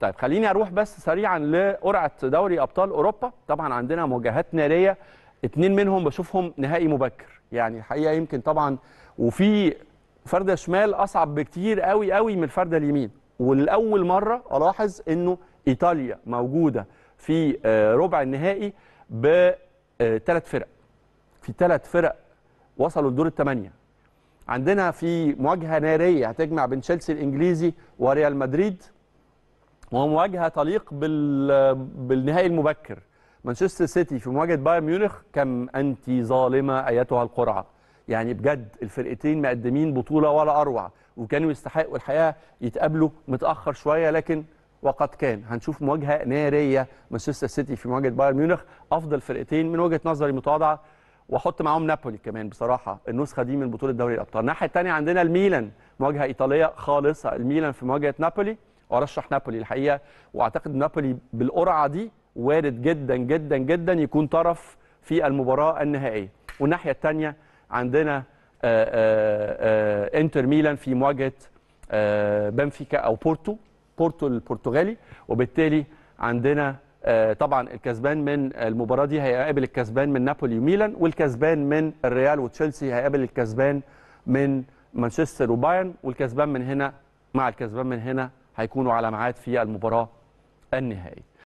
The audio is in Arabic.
طيب خليني اروح بس سريعا لقرعه دوري ابطال اوروبا طبعا عندنا مواجهات ناريه اتنين منهم بشوفهم نهائي مبكر يعني الحقيقه يمكن طبعا وفي فرده شمال اصعب بكتير قوي قوي من الفرده اليمين ولاول مره الاحظ انه ايطاليا موجوده في آه، ربع النهائي بثلاث آه، فرق في ثلاث فرق وصلوا لدور الثمانيه عندنا في مواجهه ناريه هتجمع بين تشيلسي الانجليزي وريال مدريد ومواجهه تليق بال... بالنهائي المبكر مانشستر سيتي في مواجهه بايرن ميونخ كم انت ظالمه ايتها القرعه يعني بجد الفرقتين مقدمين بطوله ولا اروع وكانوا يستحقوا الحقيقه يتقابلوا متاخر شويه لكن وقد كان هنشوف مواجهه ناريه مانشستر سيتي في مواجهه بايرن ميونخ افضل فرقتين من وجهه نظري متواضعه واحط معاهم نابولي كمان بصراحه النسخه دي من بطوله دوري الابطال الناحيه الثانيه عندنا الميلان مواجهه ايطاليه خالصه الميلان في مواجهه نابولي وارشح نابولي الحقيقه واعتقد نابولي بالقرعه دي وارد جدا جدا جدا يكون طرف في المباراه النهائيه والناحيه الثانيه عندنا آآ آه، آآ آه، آه، انتر ميلان في مواجهه بنفيكا او بورتو بورتو البرتغالي وبالتالي عندنا طبعا الكسبان من المباراه دي هيقابل الكسبان من نابولي وميلان والكسبان من الريال وتشيلسي هيقابل الكسبان من مانشستر وبايرن والكسبان من هنا مع الكسبان من هنا هيكونوا على ميعاد في المباراه النهائيه